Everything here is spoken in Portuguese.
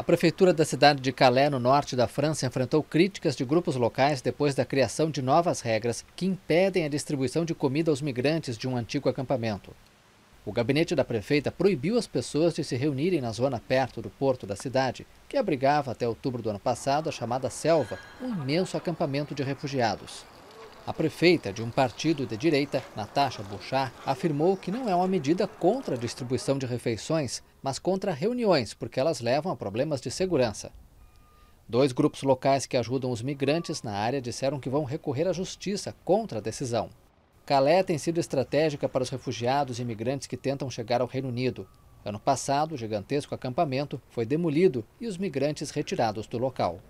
A prefeitura da cidade de Calais, no norte da França, enfrentou críticas de grupos locais depois da criação de novas regras que impedem a distribuição de comida aos migrantes de um antigo acampamento. O gabinete da prefeita proibiu as pessoas de se reunirem na zona perto do porto da cidade, que abrigava até outubro do ano passado a chamada Selva, um imenso acampamento de refugiados. A prefeita de um partido de direita, Natasha Bouchard, afirmou que não é uma medida contra a distribuição de refeições, mas contra reuniões, porque elas levam a problemas de segurança. Dois grupos locais que ajudam os migrantes na área disseram que vão recorrer à justiça contra a decisão. Calais tem sido estratégica para os refugiados e imigrantes que tentam chegar ao Reino Unido. Ano passado, o gigantesco acampamento foi demolido e os migrantes retirados do local.